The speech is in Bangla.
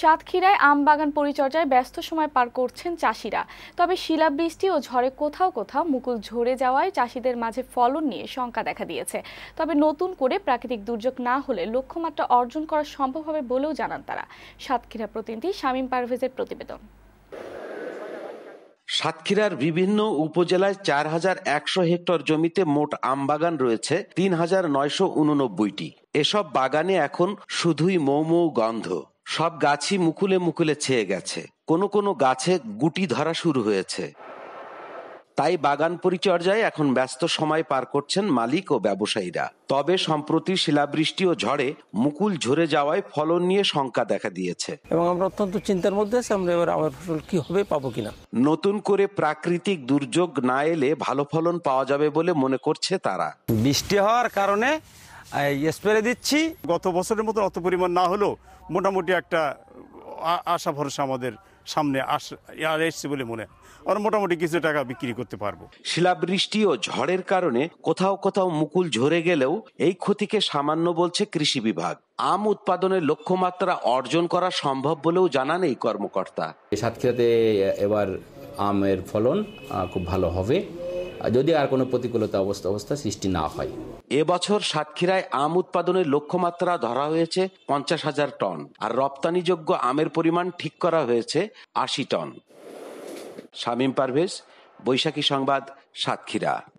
সাতক্ষীরায় আম বাগান পরিচর্যায় ব্যস্ত সময় পার করছেন চাষিরা তবে শিলাবৃষ্টি ও ঝড়ে কোথাও কোথাও মুকুল ঝরে যাওয়ায় চাষিদের মাঝে ফলন নিয়ে শঙ্কা দেখা দিয়েছে তবে নতুন করে প্রাকৃতিক দুর্যোগ না হলে লক্ষ্যমাত্রা অর্জন করা সম্ভব হবে বলেও জানান তারা সাতক্ষীরা প্রতিনিধি শামীম পারভেজের প্রতিবেদন সাতক্ষীরার বিভিন্ন উপজেলায় চার হাজার একশো হেক্টর জমিতে মোট আম বাগান রয়েছে তিন হাজার নয়শো উননব্বইটি এসব বাগানে এখন শুধুই মৌ মৌ গন্ধ সব গাছই মুকুলে মুকুলে ছেয়ে গেছে কোনো কোনো গাছে গুটি ধরা শুরু হয়েছে তাই বাগান পরিচর্যায় এখন ব্যস্ত সময় পার করছেন মালিক ও ব্যবসায়ীরা তবে সম্প্রতি শিলাবৃষ্টি ও ঝড়ে মুকুল ঝরে যাওয়ায় ফলন নিয়ে শঙ্কা দেখা দিয়েছে এবং আমরা অত্যন্ত চিন্তার মধ্যে আছি আমরা এবার আমার ফসল কি হবে পাবো কিনা নতুন করে প্রাকৃতিক দুর্যোগ না এলে ভালো ফলন পাওয়া যাবে বলে মনে করছে তারা বৃষ্টি হওয়ার কারণে স্প্রে ইয়ে দিচ্ছি গত বছরের মতো অত পরিমাণ না হলেও মোটামুটি একটা আশা ভরসা আমাদের সামনে আস এসছে বলে মনে আমরা মোটামুটি কিছু টাকা বিক্রি করতে পারবো শিলাবৃষ্টি ও ঝড়ের কারণে কোথাও কোথাও মুকুল ঝরে গেলেও এই ক্ষতিকে সামান্য বলছে কৃষি বিভাগ আম উৎপাদনের লক্ষ্যমাত্রা অর্জন করা সম্ভব বলেও জানান এই কর্মকর্তা সাতক্ষীরাতে এবার আমের ফলন খুব ভালো হবে যদি আর কোনো প্রতিকূলতা অবস্থা অবস্থা সৃষ্টি না হয় এবছর সাতক্ষীরায় আম উৎপাদনের লক্ষ্যমাত্রা ধরা হয়েছে পঞ্চাশ হাজার টন আর রপ্তানিযোগ্য আমের পরিমাণ ঠিক করা হয়েছে আশি টন শামীম পারভেজ বৈশাখী সংবাদ সাতক্ষীরা